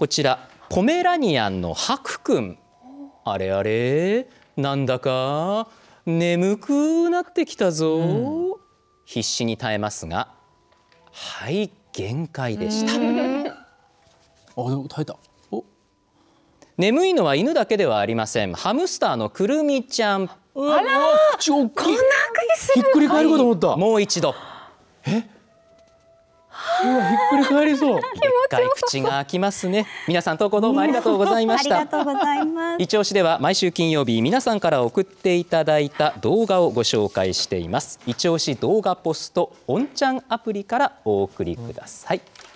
こちらポメラニアンのハクくんあれあれなんだか眠くなってきたぞ、うん、必死に耐えますがはい限界でしたあでも耐えた眠いのは犬だけではありませんハムスターのくるみちゃんあらこんなひっくり返るかと思った、もう一度えわひっくり返りそう。深い口が開きますね。皆さん投稿どうもありがとうございました。ありがとうございます。一押しでは毎週金曜日皆さんから送っていただいた動画をご紹介しています。一押し動画ポストオンちゃんアプリからお送りください。うん